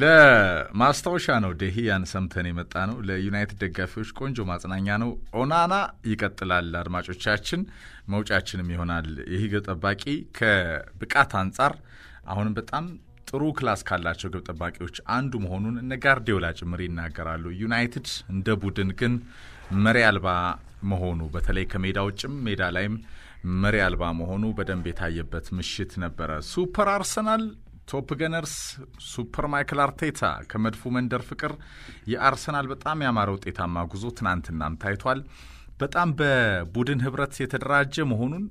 ለማስታወሻ ነው ደሂያን ሰምተን የመጣ ነው። ለዩናይትድ ደጋፊዎች ቆንጆ ማጽናኛ ነው። ኦናና ይቀጥላል። አድማጮቻችን መውጫችንም ይሆናል። ይህ ግብ ጠባቂ ከብቃት አንጻር አሁንም በጣም ጥሩ ክላስ ካላቸው ግብ ጠባቂዎች አንዱ መሆኑን እነ ጋርዲዮላ ጭምር ይናገራሉ። ዩናይትድ እንደ ቡድን ግን መሪ አልባ መሆኑ በተለይ ከሜዳ ውጭም ሜዳ ላይም መሪ አልባ መሆኑ በደንብ የታየበት ምሽት ነበረ። ሱፐር አርሰናል ቶፕ ገነርስ ሱፐር ማይክል አርቴታ ከመድፉ መንደር ፍቅር የአርሰናል በጣም ያማረ ውጤታማ ጉዞ ትናንትናም ታይቷል። በጣም በቡድን ህብረት የተደራጀ መሆኑን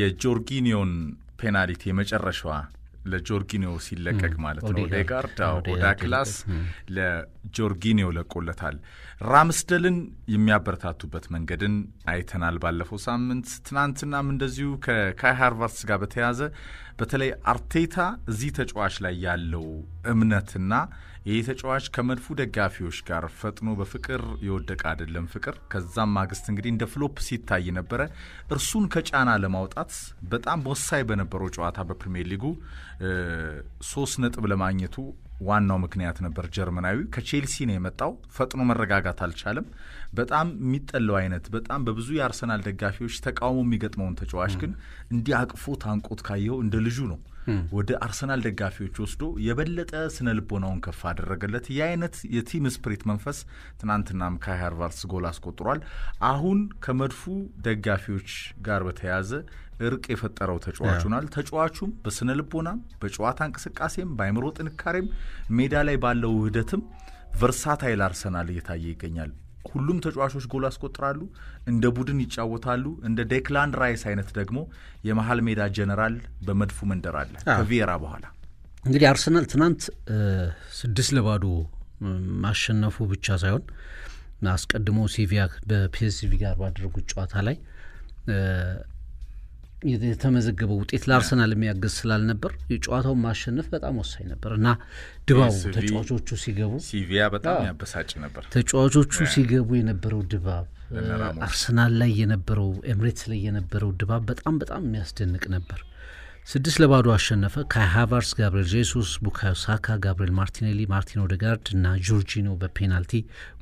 የጆርጊኒዮን ፔናልቲ የመጨረሻዋ ለጆርጊኒዮ ሲለቀቅ ማለት ነው። ኦዴጋርድ ኦዳ ክላስ ለጆርጊኒዮ ለቆለታል። ራምስደልን የሚያበረታቱበት መንገድን አይተናል ባለፈው ሳምንት። ትናንትናም እንደዚሁ ከካይ ሃርቫርስ ጋር በተያያዘ በተለይ አርቴታ እዚህ ተጫዋች ላይ ያለው እምነትና ይህ ተጫዋች ከመድፉ ደጋፊዎች ጋር ፈጥኖ በፍቅር የወደቀ አይደለም። ፍቅር ከዛም ማግስት እንግዲህ እንደ ፍሎፕ ሲታይ ነበረ። እርሱን ከጫና ለማውጣት በጣም ወሳኝ በነበረው ጨዋታ በፕሪሚየር ሊጉ ሶስት ነጥብ ለማግኘቱ ዋናው ምክንያት ነበር። ጀርመናዊ ከቼልሲ ነው የመጣው። ፈጥኖ መረጋጋት አልቻለም። በጣም የሚጠላው አይነት በጣም በብዙ የአርሰናል ደጋፊዎች ተቃውሞ የሚገጥመውን ተጫዋች ግን እንዲህ አቅፎ ታንቆት ካየው እንደ ልጁ ነው ወደ አርሰናል ደጋፊዎች ወስዶ የበለጠ ስነ ልቦናውን ከፍ አደረገለት። ይህ አይነት የቲም ስፕሪት መንፈስ ትናንትናም ካይ ጎል አስቆጥሯል። አሁን ከመድፉ ደጋፊዎች ጋር በተያያዘ እርቅ የፈጠረው ተጫዋች ሆኗል። ተጫዋቹም በስነ ልቦናም በጨዋታ እንቅስቃሴም በአይምሮ ጥንካሬም ሜዳ ላይ ባለው ውህደትም ቨርሳታይል አርሰናል እየታየ ይገኛል። ሁሉም ተጫዋቾች ጎል ያስቆጥራሉ፣ እንደ ቡድን ይጫወታሉ። እንደ ዴክላን ራይስ አይነት ደግሞ የመሀል ሜዳ ጀነራል በመድፉ መንደር አለ ከቪየራ በኋላ። እንግዲህ አርሰናል ትናንት ስድስት ለባዶ ማሸነፉ ብቻ ሳይሆን አስቀድሞ ሲቪያ በፒኤስቪ ጋር ባደረጉት ጨዋታ ላይ የተመዘገበው ውጤት ለአርሰናል የሚያገዝ ስላልነበር የጨዋታውን ማሸነፍ በጣም ወሳኝ ነበር እና ድባቡ ተጫዋቾቹ ሲገቡ ሲቪያ በጣም ያበሳጭ ነበር። ተጫዋቾቹ ሲገቡ የነበረው ድባብ፣ አርሰናል ላይ የነበረው ኤምሬትስ ላይ የነበረው ድባብ በጣም በጣም የሚያስደንቅ ነበር። ስድስት ለባዶ አሸነፈ። ካይ ሃቫርስ፣ ጋብሪኤል ጄሱስ፣ ቡካዮ ሳካ፣ ጋብርኤል ማርቲኔሊ፣ ማርቲን ኦዴጋርድ እና ጆርጂኖ በፔናልቲ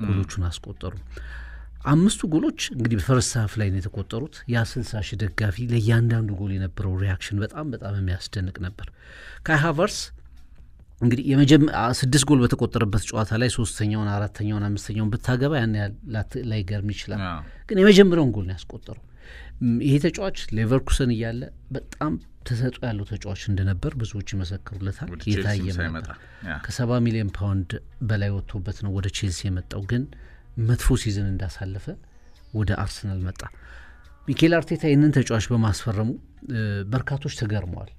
ጎሎቹን አስቆጠሩ። አምስቱ ጎሎች እንግዲህ በፈርስት ሀፍ ላይ ነው የተቆጠሩት። ያ ስልሳ ሺህ ደጋፊ ለእያንዳንዱ ጎል የነበረው ሪያክሽን በጣም በጣም የሚያስደንቅ ነበር። ካይ ሃቨርስ እንግዲህ ስድስት ጎል በተቆጠረበት ጨዋታ ላይ ሶስተኛውን፣ አራተኛውን፣ አምስተኛውን ብታገባ ያን ላይገርም ይችላል። ግን የመጀመሪያውን ጎል ነው ያስቆጠረው። ይሄ ተጫዋች ሌቨርኩሰን እያለ በጣም ተሰጦ ያለው ተጫዋች እንደነበር ብዙዎች ይመሰክሩለታል። የታየም ከሰባ ሚሊዮን ፓውንድ በላይ ወጥቶበት ነው ወደ ቼልሲ የመጣው ግን መጥፎ ሲዝን እንዳሳለፈ ወደ አርሰናል መጣ። ሚኬል አርቴታ ይህንን ተጫዋች በማስፈረሙ በርካቶች ተገርመዋል።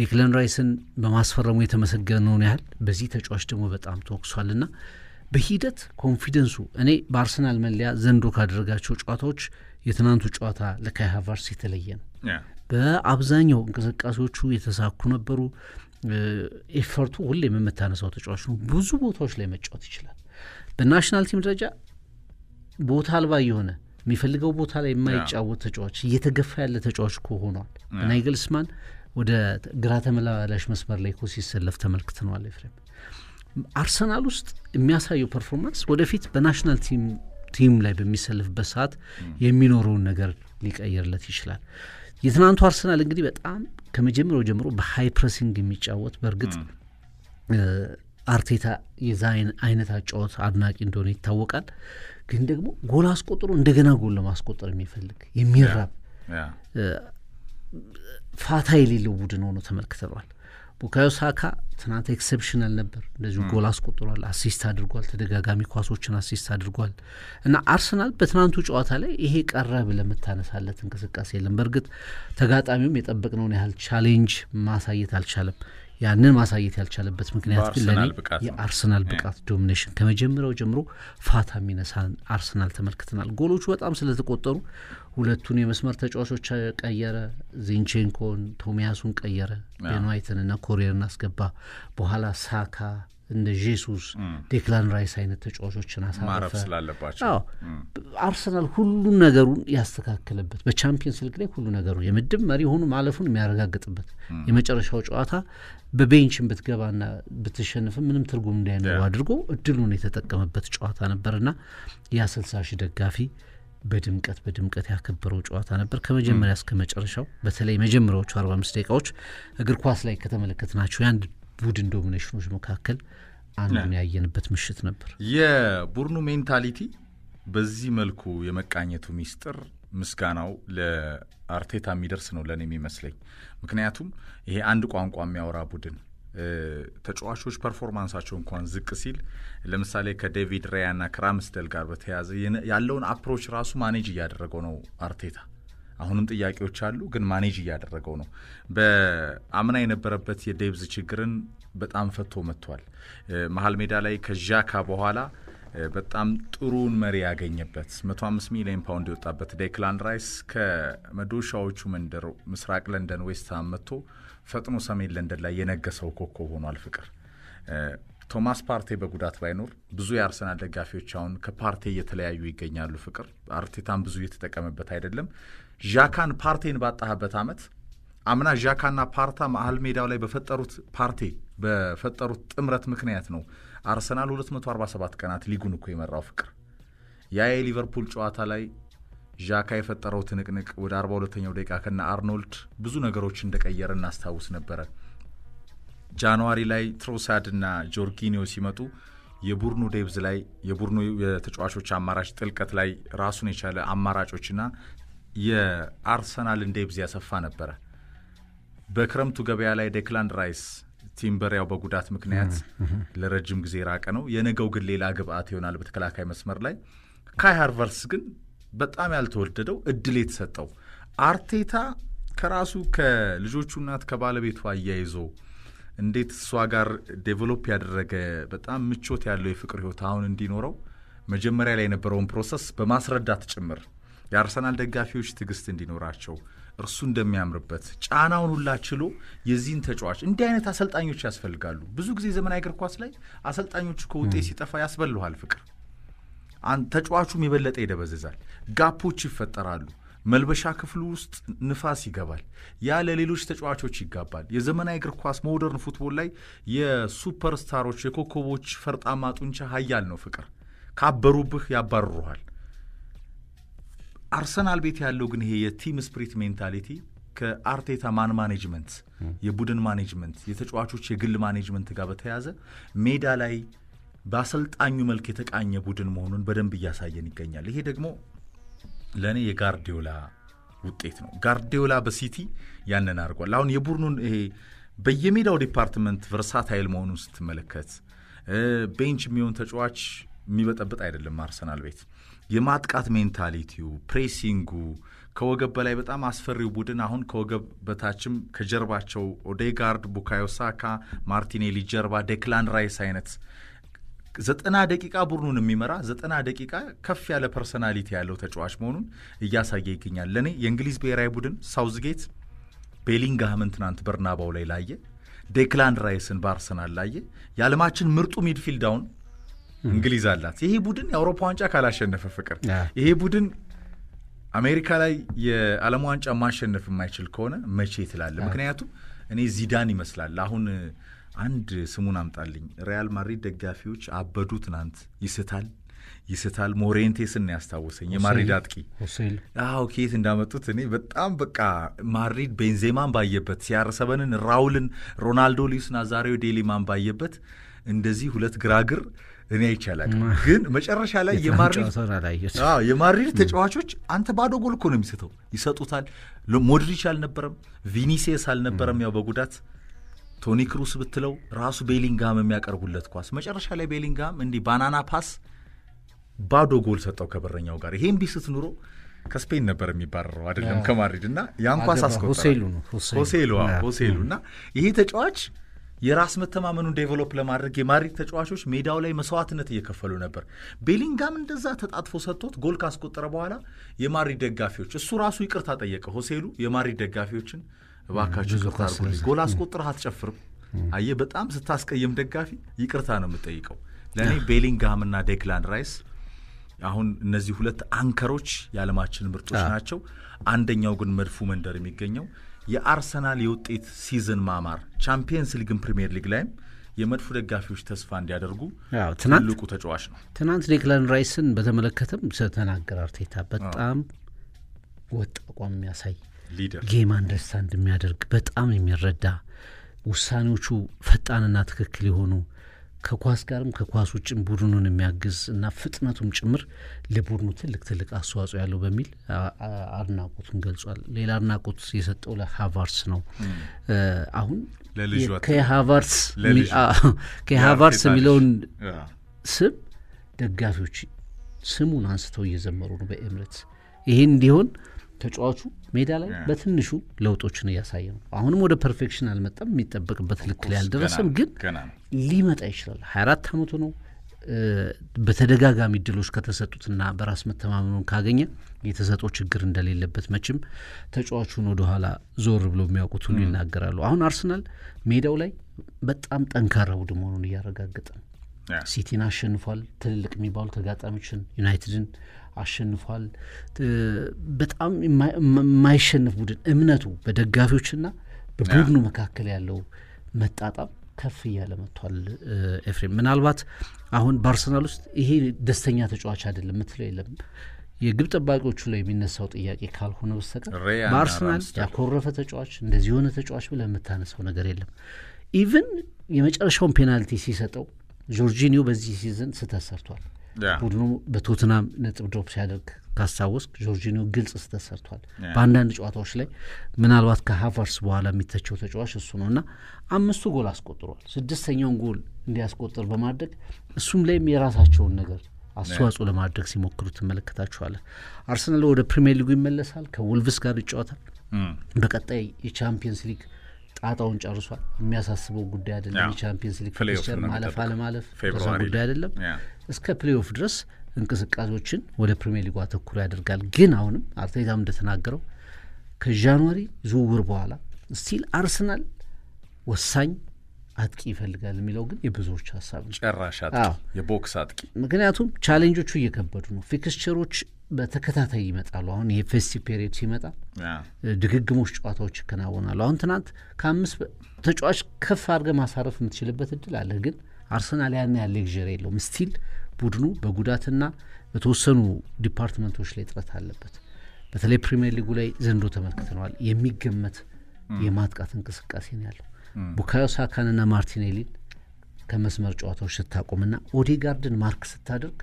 ዴክለን ራይስን በማስፈረሙ የተመሰገነውን ያህል በዚህ ተጫዋች ደግሞ በጣም ተወቅሷልና በሂደት ኮንፊደንሱ እኔ በአርሰናል መለያ ዘንዶ ካደረጋቸው ጨዋታዎች የትናንቱ ጨዋታ ለካይ ሃቨርትዝ የተለየ ነው። በአብዛኛው እንቅስቃሴዎቹ የተሳኩ ነበሩ። ኤፈርቱ ሁሌም የምታነሳው ተጫዋች ነው። ብዙ ቦታዎች ላይ መጫወት ይችላል። በናሽናል ቲም ደረጃ ቦታ አልባ የሆነ የሚፈልገው ቦታ ላይ የማይጫወት ተጫዋች እየተገፋ ያለ ተጫዋች ከሆኗል። ናይግልስማን ወደ ግራ ተመላላሽ መስመር ላይ እኮ ሲሰለፍ ተመልክተነዋል። ኤፍሬም አርሰናል ውስጥ የሚያሳየው ፐርፎርማንስ ወደፊት በናሽናል ቲም ላይ በሚሰልፍበት ሰዓት የሚኖረውን ነገር ሊቀይርለት ይችላል። የትናንቱ አርሰናል እንግዲህ በጣም ከመጀመሪያው ጀምሮ በሃይ ፕሬሲንግ የሚጫወት በእርግጥ አርቴታ የዛ አይነት አጫወት አድናቂ እንደሆነ ይታወቃል። ግን ደግሞ ጎል አስቆጥሮ እንደገና ጎል ለማስቆጠር የሚፈልግ የሚራብ ፋታ የሌለው ቡድን ሆኖ ተመልክተነዋል። ቡካዮ ሳካ ትናንት ኤክሰፕሽናል ነበር። እንደዚሁ ጎል አስቆጥሯል፣ አሲስት አድርጓል፣ ተደጋጋሚ ኳሶችን አሲስት አድርጓል እና አርሰናል በትናንቱ ጨዋታ ላይ ይሄ ቀረ ብለምታነሳለት እንቅስቃሴ የለም። በእርግጥ ተጋጣሚውም የጠበቅነውን ያህል ቻሌንጅ ማሳየት አልቻለም። ያንን ማሳየት ያልቻለበት ምክንያት ግን ለእኔ የአርሰናል ብቃት ዶሚኔሽን ከመጀመሪያው ጀምሮ ፋታ የሚነሳን አርሰናል ተመልክተናል። ጎሎቹ በጣም ስለተቆጠሩ ሁለቱን የመስመር ተጫዋቾች ቀየረ። ዚንቼንኮን ቶሚያሱን ቀየረ። ቤንዋይትንና ኮሪየርን አስገባ። በኋላ ሳካ እንደ ጄሱስ ዴክላን ራይስ አይነት ተጫዋቾችን አሳረፈ። ስላለባቸው አርሰናል ሁሉን ነገሩን ያስተካከለበት በቻምፒየንስ ሊግ ላይ ሁሉ ነገሩን የምድብ መሪ ሆኑ ማለፉን የሚያረጋግጥበት የመጨረሻው ጨዋታ በቤንችን ብትገባና ብትሸንፍ ምንም ትርጉም እንዳይኖረው አድርጎ እድሉን የተጠቀመበት ጨዋታ ነበርና ያ ስልሳ ሺህ ደጋፊ በድምቀት በድምቀት ያከበረው ጨዋታ ነበር። ከመጀመሪያ እስከ መጨረሻው በተለይ መጀመሪያዎቹ አርባ አምስት ደቂቃዎች እግር ኳስ ላይ ከተመለከት ናቸው የአንድ ቡድን ዶሚኔሽኖች መካከል አንዱን ያየንበት ምሽት ነበር። የቡድኑ ሜንታሊቲ በዚህ መልኩ የመቃኘቱ ሚስጥር ምስጋናው ለአርቴታ የሚደርስ ነው ለእኔ የሚመስለኝ። ምክንያቱም ይሄ አንድ ቋንቋ የሚያወራ ቡድን ተጫዋቾች ፐርፎርማንሳቸው እንኳን ዝቅ ሲል ለምሳሌ ከዴቪድ ራያና ከራምስደል ጋር በተያያዘ ያለውን አፕሮች ራሱ ማኔጅ እያደረገው ነው አርቴታ። አሁንም ጥያቄዎች አሉ፣ ግን ማኔጅ እያደረገው ነው። በአምና የነበረበት የዴብዝ ችግርን በጣም ፈቶ መጥቷል። መሀል ሜዳ ላይ ከዣካ በኋላ በጣም ጥሩን መሪ ያገኘበት 105 ሚሊዮን ፓውንድ የወጣበት ዴክላን ራይስ ከመዶሻዎቹ መንደር ምስራቅ ለንደን ዌስትሃም መጥቶ ፈጥኖ ሰሜን ለንደን ላይ የነገሰው ኮከብ ሆኗል። ፍቅር ቶማስ ፓርቴ በጉዳት ባይኖር ብዙ የአርሰናል ደጋፊዎች አሁን ከፓርቴ እየተለያዩ ይገኛሉ። ፍቅር አርቴታን ብዙ እየተጠቀመበት አይደለም። ዣካን ፓርቴን ባጣህበት ዓመት አምና ዣካና ፓርታ መሀል ሜዳው ላይ በፈጠሩት ፓርቴ በፈጠሩት ጥምረት ምክንያት ነው አርሰናል 247 ቀናት ሊጉን እኮ የመራው ፍቅር ያ የሊቨርፑል ጨዋታ ላይ ዣካ የፈጠረው ትንቅንቅ ወደ 42ኛው ደቂቃ ከና አርኖልድ ብዙ ነገሮች እንደቀየረ እናስታውስ ነበረ። ጃንዋሪ ላይ ትሮሳድ ና ጆርጊኒዮ ሲመጡ የቡድኑ ዴብዝ ላይ የቡድኑ የተጫዋቾች አማራጭ ጥልቀት ላይ ራሱን የቻለ አማራጮችና የአርሰናል ዴብዝ ያሰፋ ነበረ። በክረምቱ ገበያ ላይ ደክላንድ ራይስ ቲምበር ያው በጉዳት ምክንያት ለረጅም ጊዜ ራቀ ነው። የነገው ግን ሌላ ግብአት ይሆናል በተከላካይ መስመር ላይ። ካይ ሃርቨርስ ግን በጣም ያልተወደደው እድል የተሰጠው አርቴታ ከራሱ ከልጆቹ እናት ከባለቤቱ አያይዞ እንዴት እሷ ጋር ዴቨሎፕ ያደረገ በጣም ምቾት ያለው የፍቅር ህይወት አሁን እንዲኖረው መጀመሪያ ላይ የነበረውን ፕሮሰስ በማስረዳት ጭምር የአርሰናል ደጋፊዎች ትዕግስት እንዲኖራቸው እርሱ እንደሚያምርበት ጫናውን ሁላ ችሎ የዚህን ተጫዋች እንዲህ አይነት አሰልጣኞች ያስፈልጋሉ። ብዙ ጊዜ ዘመናዊ እግር ኳስ ላይ አሰልጣኞቹ ከውጤት ሲጠፋ ያስበልሃል ፍቅር ተጫዋቹም የበለጠ ይደበዝዛል። ጋፖች ይፈጠራሉ። መልበሻ ክፍሉ ውስጥ ንፋስ ይገባል። ያ ለሌሎች ተጫዋቾች ይጋባል። የዘመናዊ እግር ኳስ ሞደርን ፉትቦል ላይ የሱፐርስታሮች የኮከቦች ፈርጣማ ጡንቻ ሀያል ነው። ፍቅር ካበሩብህ ያባርሩሃል። አርሰናል ቤት ያለው ግን ይሄ የቲም ስፕሪት ሜንታሊቲ ከአርቴታ ማን ማኔጅመንት የቡድን ማኔጅመንት የተጫዋቾች የግል ማኔጅመንት ጋር በተያያዘ ሜዳ ላይ በአሰልጣኙ መልክ የተቃኘ ቡድን መሆኑን በደንብ እያሳየን ይገኛል። ይሄ ደግሞ ለእኔ የጋርዲዮላ ውጤት ነው። ጋርዲዮላ በሲቲ ያንን አድርጓል። አሁን የቡድኑን ይሄ በየሜዳው ዲፓርትመንት ቨርሳታይል መሆኑን ስትመለከት ቤንች የሚሆን ተጫዋች የሚበጠብጥ አይደለም አርሰናል ቤት የማጥቃት ሜንታሊቲው ፕሬሲንጉ ከወገብ በላይ በጣም አስፈሪው ቡድን አሁን ከወገብ በታችም ከጀርባቸው ኦዴጋርድ፣ ቡካዮሳካ፣ ማርቲኔሊ ጀርባ ዴክላን ራይስ አይነት ዘጠና ደቂቃ ቡድኑን የሚመራ ዘጠና ደቂቃ ከፍ ያለ ፐርሰናሊቲ ያለው ተጫዋች መሆኑን እያሳየ ይገኛል። ለእኔ የእንግሊዝ ብሔራዊ ቡድን ሳውዝጌት ቤሊንግሃምን ትናንት በርናባው ላይ ላየ፣ ዴክላን ራይስን በአርሰናል ላየ፣ የዓለማችን ምርጡ ሚድፊልድ አሁን እንግሊዝ አላት። ይሄ ቡድን የአውሮፓ ዋንጫ ካላሸነፈ ፍቅር ይሄ ቡድን አሜሪካ ላይ የዓለም ዋንጫ ማሸነፍ የማይችል ከሆነ መቼ ትላለ? ምክንያቱም እኔ ዚዳን ይመስላል አሁን አንድ ስሙን አምጣልኝ። ሪያል ማድሪድ ደጋፊዎች አበዱ። ትናንት ይስታል ይስታል ሞሬንቴስን ያስታወሰኝ የማድሪድ አጥቂ አዎ፣ ከየት እንዳመጡት እኔ በጣም በቃ ማድሪድ ቤንዜማን ባየበት፣ ሲያርሰበንን፣ ራውልን፣ ሮናልዶ ሊዩስ፣ ናዛሬዮ ዴሊማን ባየበት እንደዚህ ሁለት ግራግር እኔ አይቻላል ግን መጨረሻ ላይ የማድሪድ ተጫዋቾች አንተ ባዶ ጎል እኮ ነው የሚሰጠው ይሰጡታል። ሞድሪች አልነበረም፣ ቪኒሴስ አልነበረም። ያው በጉዳት ቶኒ ክሩስ ብትለው ራሱ ቤሊንግሃም የሚያቀርቡለት ኳስ መጨረሻ ላይ ቤሊንግሃም እንዲህ ባናና ፓስ ባዶ ጎል ሰጠው ከበረኛው ጋር። ይሄም ቢስት ኑሮ ከስፔን ነበር የሚባረረው አይደለም ከማድሪድ እና ያን ኳስ አስቆጠረ ሆሴሉ እና ይሄ ተጫዋች የራስ መተማመኑን ዴቨሎፕ ለማድረግ የማድሪድ ተጫዋቾች ሜዳው ላይ መስዋዕትነት እየከፈሉ ነበር። ቤሊንጋም እንደዛ ተጣጥፎ ሰጥቶት ጎል ካስቆጠረ በኋላ የማድሪድ ደጋፊዎች እሱ ራሱ ይቅርታ ጠየቀ። ሆሴሉ የማድሪድ ደጋፊዎችን እባካችሁ ይቅርታ አድርጉልኝ፣ ጎል አስቆጥረህ አትጨፍርም፣ አየህ በጣም ስታስቀይም ደጋፊ ይቅርታ ነው የምጠይቀው። ለእኔ ቤሊንጋም እና ዴክላን ራይስ አሁን እነዚህ ሁለት አንከሮች የዓለማችን ምርጦች ናቸው። አንደኛው ግን መድፉ መንደር የሚገኘው የአርሰናል የውጤት ሲዝን ማማር ቻምፒየንስ ሊግን ፕሪምየር ሊግ ላይም የመድፉ ደጋፊዎች ተስፋ እንዲያደርጉ ትልቁ ተጫዋች ነው። ትናንት ዴክለን ራይስን በተመለከተም ስለተናገረ አርቴታ በጣም ወጥ አቋም የሚያሳይ ጌም አንደርስታንድ የሚያደርግ በጣም የሚረዳ ውሳኔዎቹ ፈጣንና ትክክል የሆኑ ከኳስ ጋርም ከኳስ ውጭም ቡድኑን የሚያግዝ እና ፍጥነቱም ጭምር ለቡድኑ ትልቅ ትልቅ አስተዋጽኦ ያለው በሚል አድናቆቱን ገልጿል። ሌላ አድናቆት የሰጠው ለሃቫርስ ነው። አሁን ከሃቫርስ የሚለውን ስም ደጋፊዎች ስሙን አንስተው እየዘመሩ ነው በኤምሬትስ ይህን እንዲሆን ተጫዋቹ ሜዳ ላይ በትንሹ ለውጦችን እያሳየ ነው። አሁንም ወደ ፐርፌክሽን አልመጣም፣ የሚጠበቅበት ልክ ላይ አልደረሰም፣ ግን ሊመጣ ይችላል። 24 አመቱ ነው። በተደጋጋሚ እድሎች ከተሰጡትና በራስ መተማመኑን ካገኘ የተሰጦ ችግር እንደሌለበት መቼም ተጫዋቹን ወደኋላ ዞር ብሎ የሚያውቁት ሁሉ hmm. ይናገራሉ። አሁን አርሰናል ሜዳው ላይ በጣም ጠንካራ ቡድን መሆኑን እያረጋገጠ ነው። ሲቲን አሸንፏል። ትልልቅ የሚባሉ ተጋጣሚዎችን ዩናይትድን አሸንፏል። በጣም የማይሸንፍ ቡድን እምነቱ በደጋፊዎችና በቡድኑ መካከል ያለው መጣጣም ከፍ እያለ መጥቷል። ኤፍሬም ምናልባት አሁን በአርሰናል ውስጥ ይሄ ደስተኛ ተጫዋች አይደለም የምትለው የለም የግብ ጠባቂዎቹ ላይ የሚነሳው ጥያቄ ካልሆነ በስተቀር በአርሰናል ያኮረፈ ተጫዋች እንደዚህ የሆነ ተጫዋች ብለህ የምታነሳው ነገር የለም። ኢቭን የመጨረሻውን ፔናልቲ ሲሰጠው ጆርጂኒዮ በዚህ ሲዝን ስህተት ሰርቷል። ቡድኑ በቶትናም ነጥብ ድሮፕ ሲያደርግ ካስታወስክ ጆርጂኒዮ ግልጽ ስህተት ሰርቷል። በአንዳንድ ጨዋታዎች ላይ ምናልባት ከሀቨርስ በኋላ የሚተቸው ተጫዋች እሱ ነው እና አምስቱ ጎል አስቆጥሯል። ስድስተኛውን ጎል እንዲያስቆጥር በማድረግ እሱም ላይም የራሳቸውን ነገር አስተዋጽኦ ለማድረግ ሲሞክሩ ትመለከታችኋለን። አርሰናል ወደ ፕሪሚየር ሊጉ ይመለሳል፣ ከውልቭስ ጋር ይጫወታል። በቀጣይ የቻምፒየንስ ሊግ ጣጣውን ጨርሷል። የሚያሳስበው ጉዳይ አይደለም። የቻምፒየንስ ሊግ ፊክስቸር ማለፍ አለማለፍ ጉዳይ አይደለም። እስከ ፕሌኦፍ ድረስ እንቅስቃሴዎችን ወደ ፕሪሚየር ሊጉ አተኩሮ ያደርጋል። ግን አሁንም አርቴታም እንደተናገረው ከጃንዋሪ ዝውውር በኋላ ስቲል አርሰናል ወሳኝ አጥቂ ይፈልጋል የሚለው ግን የብዙዎች ሀሳብ ነው። ጨራሽ አጥቂ፣ የቦክስ አጥቂ። ምክንያቱም ቻሌንጆቹ እየከበዱ ነው። ፊክስቸሮች በተከታታይ ይመጣሉ። አሁን ፌስቲቭ ፔሪድ ሲመጣ ድግግሞች ጨዋታዎች ይከናወናሉ። አሁን ትናንት ከአምስት ተጫዋች ከፍ አድርገ ማሳረፍ የምትችልበት እድል አለ። ግን አርሰናል ያን ያለ ሌክዠሪ የለውም። ስቲል ቡድኑ በጉዳትና በተወሰኑ ዲፓርትመንቶች ላይ ጥረት አለበት። በተለይ ፕሪሚየር ሊጉ ላይ ዘንዶ ተመልክተነዋል። የሚገመት የማጥቃት እንቅስቃሴ ነው ያለው። ቡካዮ ሳካንና ማርቲኔሊን ከመስመር ጨዋታዎች ስታቆምና ኦዴጋርድን ማርክ ስታደርግ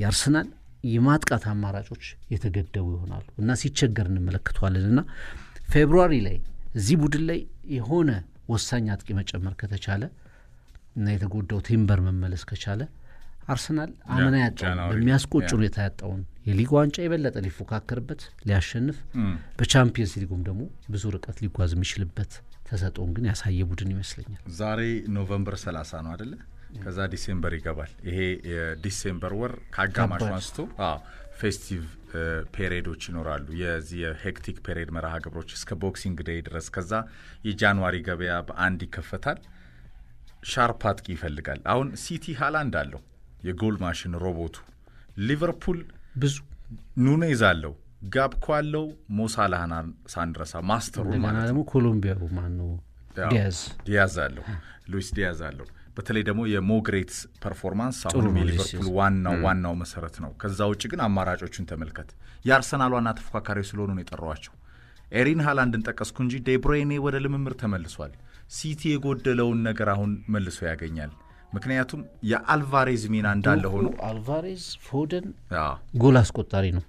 የአርሰናል የማጥቃት አማራጮች የተገደቡ ይሆናሉ እና ሲቸገር እንመለከተዋለን እና ፌብሩዋሪ ላይ እዚህ ቡድን ላይ የሆነ ወሳኝ አጥቂ መጨመር ከተቻለ እና የተጎዳው ቲምበር መመለስ ከቻለ አርሰናል አምና ያጣውን በሚያስቆጭ ሁኔታ ያጣውን የሊግ ዋንጫ የበለጠ ሊፎካከርበት ሊያሸንፍ፣ በቻምፒየንስ ሊጉም ደግሞ ብዙ ርቀት ሊጓዝ የሚችልበት ተሰጠውን ግን ያሳየ ቡድን ይመስለኛል። ዛሬ ኖቨምበር 30 ነው አደለ? ከዛ ዲሴምበር ይገባል። ይሄ የዲሴምበር ወር ከአጋማሹ አንስቶ ፌስቲቭ ፔሬዶች ይኖራሉ። የዚህ የሄክቲክ ፔሬድ መርሃ ግብሮች እስከ ቦክሲንግ ደይ ድረስ። ከዛ የጃንዋሪ ገበያ በአንድ ይከፈታል። ሻርፕ አጥቂ ይፈልጋል። አሁን ሲቲ ሃላንድ አለው የጎል ማሽን ሮቦቱ። ሊቨርፑል ብዙ ኑኔዝ ይዛለው ጋብኮ አለው፣ ሞሳላህና ሳንድረሳ ማስተሩ ማለት ነው። ኮሎምቢያው ማነው? ዲያዝ ዲያዝ አለው፣ ሉዊስ ዲያዝ አለው። በተለይ ደግሞ የሞግሬትስ ፐርፎርማንስ አሁንም የሊቨርፑል ዋናው ዋናው መሰረት ነው። ከዛ ውጭ ግን አማራጮቹን ተመልከት። የአርሰናል ዋና ተፎካካሪ ስለሆኑ ነው የጠሯቸው። ኤሪን ሃላንድን ጠቀስኩ እንጂ ዴብሮይኔ ወደ ልምምር ተመልሷል። ሲቲ የጎደለውን ነገር አሁን መልሶ ያገኛል። ምክንያቱም የአልቫሬዝ ሚና እንዳለ ሆኖ አልቫሬዝ ፎደን ጎል አስቆጣሪ ነው።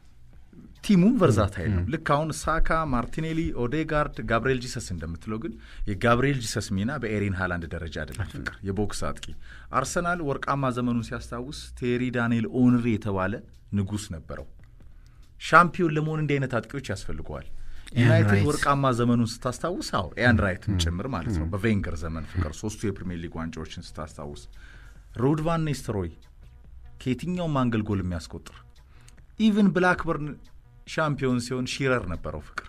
ቲሙም ቨርዛታይል ነው። ልክ አሁን ሳካ፣ ማርቲኔሊ፣ ኦዴጋርድ፣ ጋብርኤል ጂሰስ እንደምትለው ግን የጋብርኤል ጂሰስ ሚና በኤሪን ሃላንድ ደረጃ አይደለም። ፍቅር የቦክስ አጥቂ አርሰናል ወርቃማ ዘመኑን ሲያስታውስ ቴሪ ዳንኤል ኦንሪ የተባለ ንጉስ ነበረው። ሻምፒዮን ለመሆን እንዲህ አይነት አጥቂዎች ያስፈልገዋል። ዩናይትድ ወርቃማ ዘመኑን ስታስታውስ፣ አዎ ኤያን ራይትን ጭምር ማለት ነው። በቬንገር ዘመን ፍቅር ሶስቱ የፕሪሚየር ሊግ ዋንጫዎችን ስታስታውስ፣ ሩድ ቫን ኒስተሮይ ከየትኛውም አንገል ጎል የሚያስቆጥር ኢቨን ብላክበርን ሻምፒዮን ሲሆን ሺረር ነበረው ፍቅር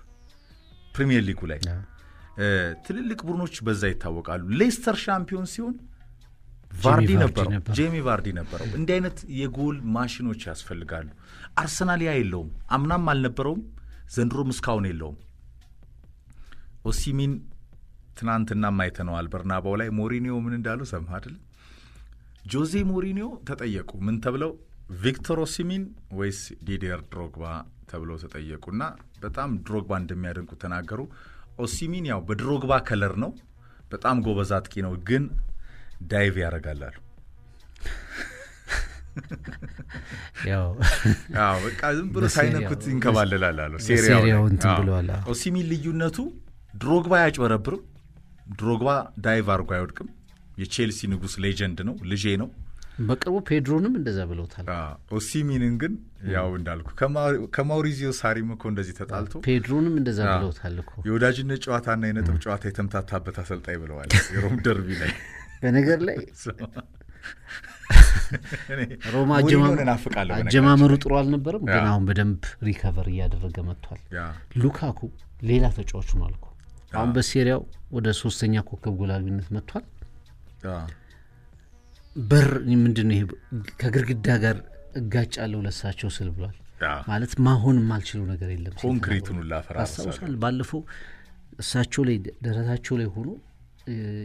ፕሪሚየር ሊጉ ላይ ትልልቅ ቡድኖች በዛ ይታወቃሉ። ሌስተር ሻምፒዮን ሲሆን ቫርዲ ነበረው፣ ጄሚ ቫርዲ ነበረው። እንዲህ አይነት የጎል ማሽኖች ያስፈልጋሉ። አርሰናል ያ የለውም፣ አምናም አልነበረውም፣ ዘንድሮም እስካሁን የለውም። ኦሲሚን ትናንትናም አይተነዋል በርናባው ላይ ሞሪኒዮ ምን እንዳሉ ሰማ አይደለም። ጆዜ ሞሪኒዮ ተጠየቁ ምን ተብለው ቪክቶር ኦሲሚን ወይስ ዲዲር ድሮግባ ተብሎ ተጠየቁና በጣም ድሮግባ እንደሚያደንቁ ተናገሩ። ኦሲሚን ያው በድሮግባ ከለር ነው፣ በጣም ጎበዝ አጥቂ ነው፣ ግን ዳይቭ ያደርጋላሉ። በቃ ዝም ብሎ ሳይነኩት ይንከባለላል ብለዋል። ኦሲሚን ልዩነቱ ድሮግባ አያጭበረብርም፣ ድሮግባ ዳይቭ አድርጎ አይወድቅም። የቼልሲ ንጉስ ሌጀንድ ነው፣ ልጄ ነው በቅርቡ ፔድሮንም እንደዛ ብለውታል። ኦሲሚንን ግን ያው እንዳልኩ ከማውሪዚዮ ሳሪም እኮ እንደዚህ ተጣልቶ ፔድሮንም እንደዛ ብለውታል እኮ የወዳጅነት ጨዋታና የነጥብ ጨዋታ የተምታታበት አሰልጣኝ ብለዋል። የሮም ደርቢ ላይ በነገር ላይ ሮማ አጀማመሩ ጥሩ አልነበረም፣ ግን አሁን በደንብ ሪከቨር እያደረገ መጥቷል። ሉካኩ ሌላ ተጫዋች ነው አልኩ። አሁን በሴሪያው ወደ ሶስተኛ ኮከብ ጎል አግቢነት መጥቷል። በር ምንድን ነው ይሄ ከግርግዳ ጋር እጋጫለሁ ለሳቸው ስል ብሏል። ማለት ማሆን የማልችለው ነገር የለም። ኮንክሪቱን አስታውሳል። ባለፈው እሳቸው ላይ ደረታቸው ላይ ሆኖ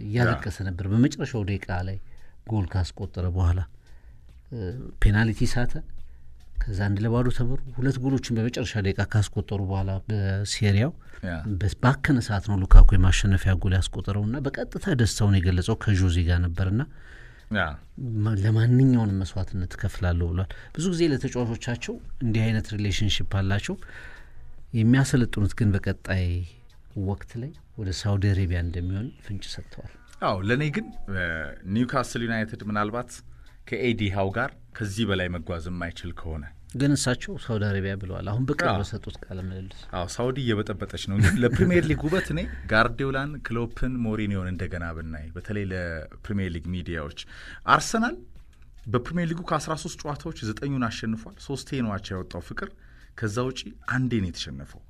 እያለቀሰ ነበር። በመጨረሻው ደቂቃ ላይ ጎል ካስቆጠረ በኋላ ፔናልቲ ሳተ። ከዛ አንድ ለባዶ ተመሩ። ሁለት ጎሎችን በመጨረሻ ደቂቃ ካስቆጠሩ በኋላ በሴሪያው ባከነ ሰዓት ነው ሉካኮ የማሸነፊያ ጎል ያስቆጠረው እና በቀጥታ ደስታውን የገለጸው ከዦዜ ጋር ነበርና ለማንኛውንም መስዋዕትነት እከፍላለሁ ብሏል። ብዙ ጊዜ ለተጫዋቾቻቸው እንዲህ አይነት ሪሌሽንሽፕ አላቸው። የሚያሰለጥኑት ግን በቀጣይ ወቅት ላይ ወደ ሳውዲ አረቢያ እንደሚሆን ፍንጭ ሰጥተዋል። አዎ ለእኔ ግን ኒውካስል ዩናይትድ ምናልባት ከኤዲ ሃው ጋር ከዚህ በላይ መጓዝ የማይችል ከሆነ ግን እሳቸው ሳውዲ አረቢያ ብለዋል። አሁን በቅርብ በሰጡት ቃለ ምልልስ አዎ ሳውዲ እየበጠበጠች ነው። እንግዲህ ለፕሪሚየር ሊግ ውበት እኔ ጋርዲዮላን፣ ክሎፕን፣ ሞሪኒዮን እንደገና ብናይ በተለይ ለፕሪሚየር ሊግ ሚዲያዎች አርሰናል በፕሪሚየር ሊጉ ከአስራ ሶስት ጨዋታዎች ዘጠኙን አሸንፏል። ሶስቴ ነዋቸው ያወጣው ፍቅር። ከዛ ውጪ አንዴ ነው የተሸነፈው።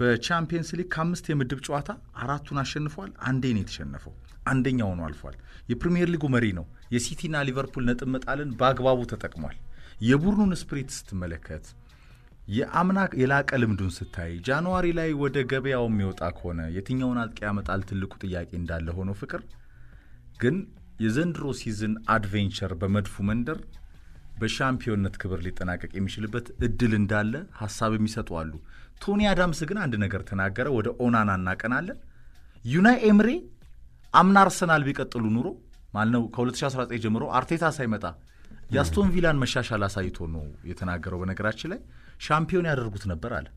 በቻምፒየንስ ሊግ ከአምስት የምድብ ጨዋታ አራቱን አሸንፏል። አንዴ ነው የተሸነፈው። አንደኛ ሆኖ አልፏል። የፕሪሚየር ሊጉ መሪ ነው። የሲቲና ሊቨርፑል ነጥብ መጣልን በአግባቡ ተጠቅሟል። የቡድኑን ስፕሪት ስትመለከት የአምና የላቀ ልምዱን ስታይ ጃንዋሪ ላይ ወደ ገበያው የሚወጣ ከሆነ የትኛውን አጥቂ ያመጣል ትልቁ ጥያቄ እንዳለ ሆኖ ፍቅር ግን የዘንድሮ ሲዝን አድቬንቸር በመድፉ መንደር በሻምፒዮንነት ክብር ሊጠናቀቅ የሚችልበት እድል እንዳለ ሀሳብ የሚሰጡ አሉ። ቶኒ አዳምስ ግን አንድ ነገር ተናገረ። ወደ ኦናና እናቀናለን። ዩናይ ኤምሬ አምና አርሰናል ቢቀጥሉ ኑሮ ማለት ነው ከ2019 ጀምሮ አርቴታ ሳይመጣ የአስቶን ቪላን መሻሻል አሳይቶ ነው የተናገረው። በነገራችን ላይ ሻምፒዮን ያደርጉት ነበር አለ።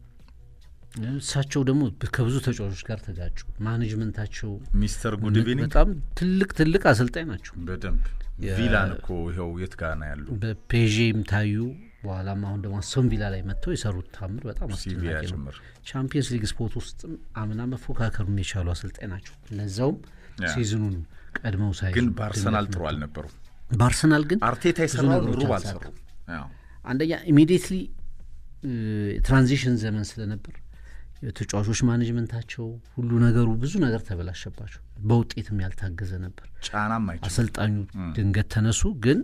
እሳቸው ደግሞ ከብዙ ተጫዋቾች ጋር ተጋጩ። ማኔጅመንታቸው ሚስተር ጉድቪኒ በጣም ትልቅ ትልቅ አሰልጣኝ ናቸው። በደንብ ቪላን እኮ ይኸው የት ጋር ነው ያሉ በፔዥም ታዩ። በኋላም አሁን ደግሞ አስቶን ቪላ ላይ መጥተው የሰሩት ታምር በጣም አስደናቂ ነው። ቻምፒየንስ ሊግ ስፖርት ውስጥም አምና መፎካከሩን የቻሉ አሰልጣኝ ናቸው። ለዛውም ሲዝኑን ቀድመው ሳይ ግን በአርሰናል ጥሩ አልነበሩም በአርሰናል ግን አርቴታ የሰራውን ሩብ አልሰሩ። አንደኛ ኢሚዲየትሊ ትራንዚሽን ዘመን ስለነበር ተጫዋቾች ማኔጅመንታቸው ሁሉ ነገሩ ብዙ ነገር ተበላሸባቸው። በውጤትም ያልታገዘ ነበር። ጫናም አሰልጣኙ ድንገት ተነሱ። ግን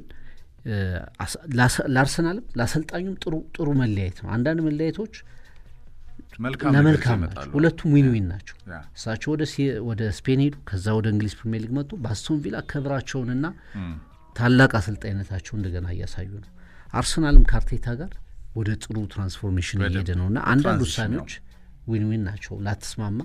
ለአርሰናልም ለአሰልጣኙም ጥሩ ጥሩ መለያየት ነው። አንዳንድ መለያየቶች ለመልካም ናቸው። ሁለቱም ዊን ዊን ናቸው። እሳቸው ወደ ስፔን ሄዱ፣ ከዛ ወደ እንግሊዝ ፕሪሚየር ሊግ መጡ። በአስቶን ቪላ ክብራቸውንና ታላቅ አሰልጣኝነታቸው እንደገና እያሳዩ ነው። አርሰናልም ካርቴታ ጋር ወደ ጥሩ ትራንስፎርሜሽን እየሄደ ነው እና አንዳንድ ውሳኔዎች ዊን ዊን ናቸው። ላትስማማ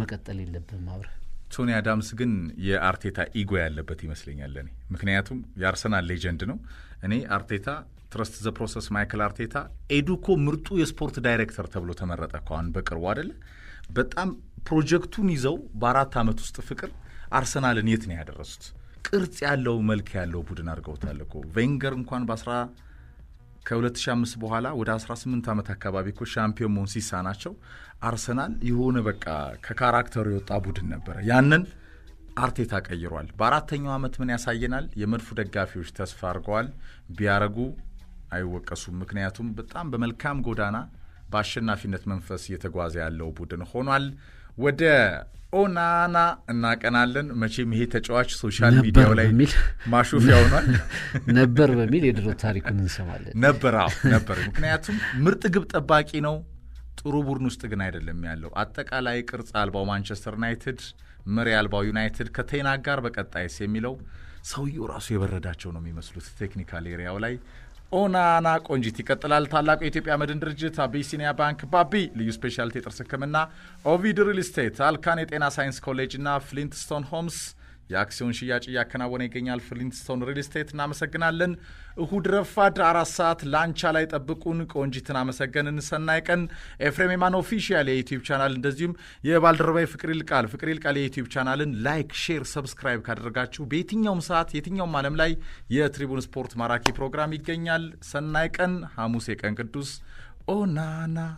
መቀጠል የለብን አብረህ። ቶኒ አዳምስ ግን የአርቴታ ኢጎ ያለበት ይመስለኛል እኔ ምክንያቱም የአርሰናል ሌጀንድ ነው። እኔ አርቴታ ትረስት ዘ ፕሮሰስ ማይክል አርቴታ ኤዱኮ ምርጡ የስፖርት ዳይሬክተር ተብሎ ተመረጠ እኮ አሁን በቅርቡ አደለ። በጣም ፕሮጀክቱን ይዘው በአራት ዓመት ውስጥ ፍቅር አርሰናልን የት ነው ያደረሱት? ቅርጽ ያለው መልክ ያለው ቡድን አድርገውታል እኮ ቬንገር እንኳን በአስራ ከ2005 በኋላ ወደ 18 ዓመት አካባቢ እኮ ሻምፒዮን መሆን ናቸው። አርሰናል የሆነ በቃ ከካራክተሩ የወጣ ቡድን ነበረ። ያንን አርቴታ ቀይሯል። በአራተኛው ዓመት ምን ያሳየናል? የመድፉ ደጋፊዎች ተስፋ አድርገዋል። ቢያረጉ አይወቀሱም። ምክንያቱም በጣም በመልካም ጎዳና በአሸናፊነት መንፈስ እየተጓዘ ያለው ቡድን ሆኗል። ወደ ኦናና እናቀናለን። መቼም ይሄ ተጫዋች ሶሻል ሚዲያው ላይ ማሾፊያ ሆኗል። ነበር በሚል የድሮ ታሪኩን እንሰማለን። ነበር አዎ ነበር። ምክንያቱም ምርጥ ግብ ጠባቂ ነው። ጥሩ ቡድን ውስጥ ግን አይደለም ያለው። አጠቃላይ ቅርጽ አልባው ማንቸስተር ዩናይትድ፣ መሪ አልባው ዩናይትድ ከቴና ጋር በቀጣይስ የሚለው ሰውየው ራሱ የበረዳቸው ነው የሚመስሉት ቴክኒካል ኤሪያው ላይ ኦናና ቆንጂት ይቀጥላል። ታላቁ የኢትዮጵያ መድን ድርጅት፣ አቢሲኒያ ባንክ፣ ባቢ ልዩ ስፔሻሊቲ የጥርስ ሕክምና፣ ኦቪድ ሪል ስቴት፣ አልካን የጤና ሳይንስ ኮሌጅ እና ፍሊንትስቶን ሆምስ የአክሲዮን ሽያጭ እያከናወነ ይገኛል። ፍሊንትስቶን ሪል ስቴት እናመሰግናለን። እሁድ ረፋድ አራት ሰዓት ላንቻ ላይ ጠብቁን። ቆንጂትን አመሰገንን። ሰናይ ቀን። ኤፍሬም የማን ኦፊሻል የዩቲዩብ ቻናል እንደዚሁም የባልደረባዊ ፍቅር ይልቃል ፍቅር ይልቃል የዩቲዩብ ቻናልን ላይክ፣ ሼር፣ ሰብስክራይብ ካደረጋችሁ በየትኛውም ሰዓት የትኛውም ዓለም ላይ የትሪቡን ስፖርት ማራኪ ፕሮግራም ይገኛል። ሰናይ ቀን። ሐሙስ የቀን ቅዱስ ኦናና